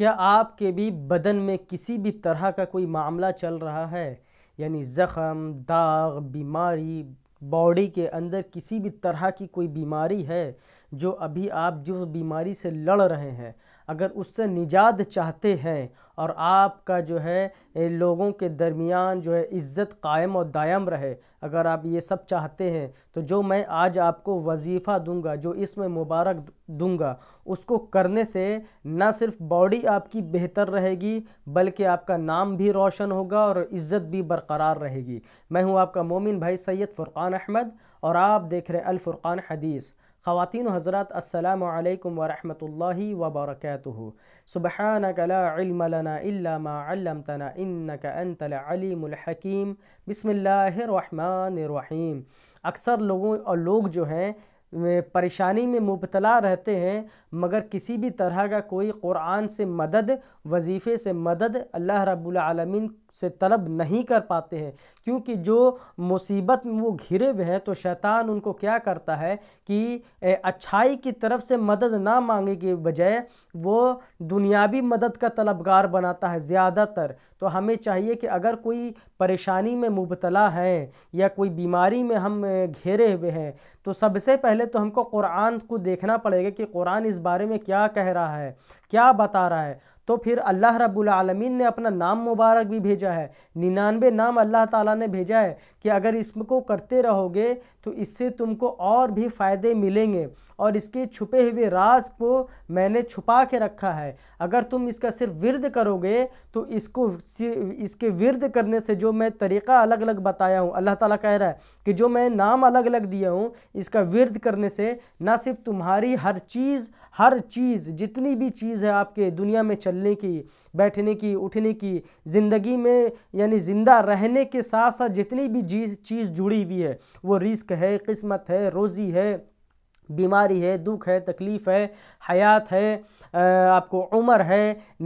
क्या आपके भी बदन में किसी भी तरह का कोई मामला चल रहा है यानी ज़ख़म दाग बीमारी बॉडी के अंदर किसी भी तरह की कोई बीमारी है जो अभी आप जो बीमारी से लड़ रहे हैं अगर उससे निजात चाहते हैं और आपका जो है लोगों के दरमियान जो है इज़्ज़त कायम और दायम रहे अगर आप ये सब चाहते हैं तो जो मैं आज आपको वजीफ़ा दूंगा जो इसमें मुबारक दूंगा उसको करने से ना सिर्फ बॉडी आपकी बेहतर रहेगी बल्कि आपका नाम भी रोशन होगा और इज़्ज़त भी बरकरार रहेगी मैं हूँ आपका मोमिन भाई सैयद फ़ुरक़ान अहमद और आप देख रहे हैं अलफ़ुरक़ान हदीस ख़वातिन हज़रत अल्लाम वरहमल वबरक सुबहानकलातना इन्नकलीमहकीम बसमीम अक्सर लोगों और लोग जो हैं परेशानी में मुबतला रहते हैं मगर किसी भी तरह का कोई क़ुरान से मदद वजीफ़े से मदद अल्लाह रब्लम से तलब नहीं कर पाते हैं क्योंकि जो मुसीबत में वो घिरे हुए हैं तो शैतान उनको क्या करता है कि अच्छाई की तरफ से मदद ना मांगे के बजाय वो दुनियावी मदद का तलबगार बनाता है ज़्यादातर तो हमें चाहिए कि अगर कोई परेशानी में मुबतला है या कोई बीमारी में हम घेरे हुए हैं तो सबसे पहले तो हमको कुरान को देखना पड़ेगा कि कुरान इस बारे में क्या कह रहा है क्या बता रहा है तो फिर अल्लाह रब्बुल आलमीन ने अपना नाम मुबारक भी भेजा है निन्यानवे नाम अल्लाह ताला ने भेजा है कि अगर इसको करते रहोगे तो इससे तुमको और भी फ़ायदे मिलेंगे और इसके छुपे हुए राज को मैंने छुपा के रखा है अगर तुम इसका सिर्फ विरद करोगे तो इसको इसके विरद करने से जो मैं तरीक़ा अलग अलग बताया हूँ अल्लाह ताला कह रहा है कि जो मैं नाम अलग अलग दिया हूँ इसका विरद करने से ना सिर्फ तुम्हारी हर चीज़ हर चीज़ जितनी भी चीज़ है आपके दुनिया में चलने की बैठने की उठने की ज़िंदगी में यानी ज़िंदा रहने के साथ साथ जितनी भी चीज़ जुड़ी हुई है वो रिस्क है किस्मत है रोज़ी है बीमारी है दुख है तकलीफ़ है हयात है आपको उम्र है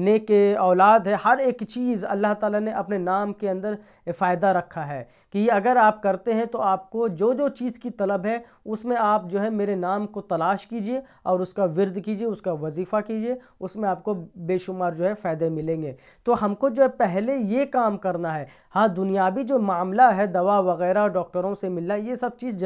नेक औलाद है हर एक चीज़ अल्लाह ताला ने अपने नाम के अंदर फ़ायदा रखा है कि अगर आप करते हैं तो आपको जो जो चीज़ की तलब है उसमें आप जो है मेरे नाम को तलाश कीजिए और उसका विरद कीजिए उसका वजीफ़ा कीजिए उसमें आपको बेशुमार जो है फ़ायदे मिलेंगे तो हमको जो है पहले ये काम करना है हाँ दुनियावी जो मामला है दवा वगैरह डॉक्टरों से मिलना ये सब चीज़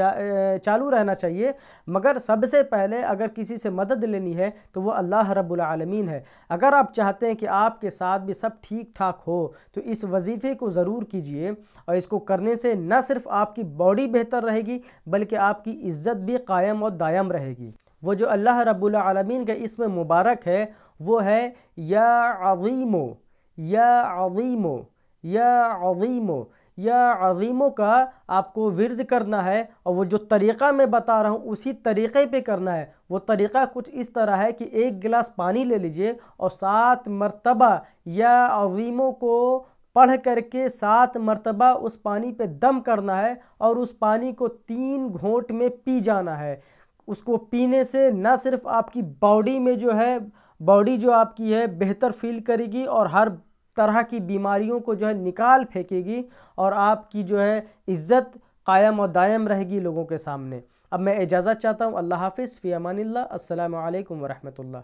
चालू रहना चाहिए मगर सबसे पहले अगर किसी से मदद लेनी है तो वो अल्लाह रब्बुल आलमीन है अगर आप चाहते हैं कि आपके साथ भी सब ठीक ठाक हो तो इस वजीफ़े को ज़रूर कीजिए और इसको करने से न सिर्फ आपकी बॉडी बेहतर रहेगी बल्कि आपकी इज़्ज़त भी कायम और दायम रहेगी वो जो अल्लाह रब्बुल आलमीन का इसमें मुबारक है वो है या अवीमो या अवीमो या अवीमो या अजीमों का आपको विरद करना है और वो जो तरीक़ा मैं बता रहा हूँ उसी तरीक़े पे करना है वो तरीक़ा कुछ इस तरह है कि एक गिलास पानी ले लीजिए और सात मरतबा या अजीमों को पढ़ करके सात मरतबा उस पानी पे दम करना है और उस पानी को तीन घोंट में पी जाना है उसको पीने से ना सिर्फ आपकी बॉडी में जो है बॉडी जो आपकी है बेहतर फील करेगी और हर तरह की बीमारियों को जो है निकाल फेंकेगी और आपकी जो है इज़्ज़त कायम और दायम रहेगी लोगों के सामने अब मैं इजाज़त चाहता हूँ अल्लाह हाफिज़ फ़ी अमान अल्लाम वरहमल